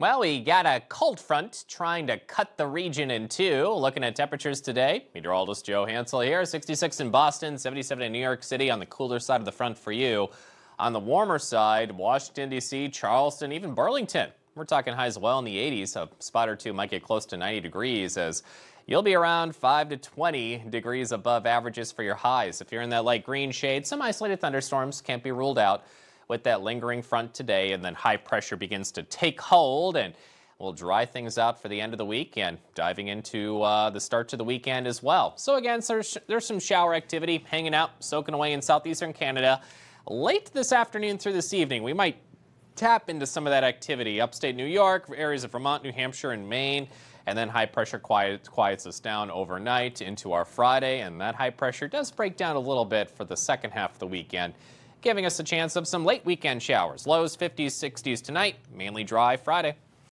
Well, we got a cold front trying to cut the region in two. Looking at temperatures today, meteorologist Joe Hansel here, 66 in Boston, 77 in New York City on the cooler side of the front for you. On the warmer side, Washington, D.C., Charleston, even Burlington. We're talking highs well in the 80s. A spot or two might get close to 90 degrees as you'll be around 5 to 20 degrees above averages for your highs. If you're in that light green shade, some isolated thunderstorms can't be ruled out with that lingering front today, and then high pressure begins to take hold and will dry things out for the end of the week and diving into uh, the start to the weekend as well. So, again, there's, there's some shower activity hanging out, soaking away in southeastern Canada. Late this afternoon through this evening, we might tap into some of that activity. Upstate New York, areas of Vermont, New Hampshire, and Maine. And then high pressure quiet, quiets us down overnight into our Friday. And that high pressure does break down a little bit for the second half of the weekend giving us a chance of some late weekend showers. Lows 50s, 60s tonight, mainly dry Friday.